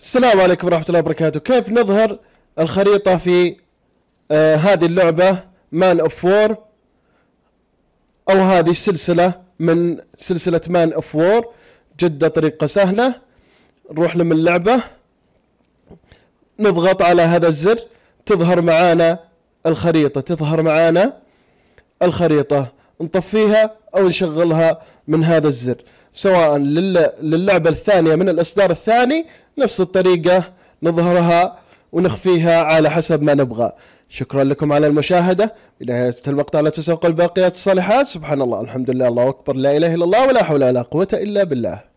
السلام عليكم ورحمة الله وبركاته كيف نظهر الخريطة في آه هذه اللعبة مان اوف وور او هذه السلسلة من سلسلة مان اوف وور جدة طريقة سهلة نروح لم اللعبة نضغط على هذا الزر تظهر معانا الخريطة تظهر معانا الخريطة نطفيها او نشغلها من هذا الزر سواء للعبة الثانية من الاصدار الثاني نفس الطريقة نظهرها ونخفيها على حسب ما نبغى شكرا لكم على المشاهدة بنهاية المقطع لا تسوق الباقيات الصالحات سبحان الله الحمد لله الله أكبر لا إله إلا الله ولا حول ولا قوة إلا بالله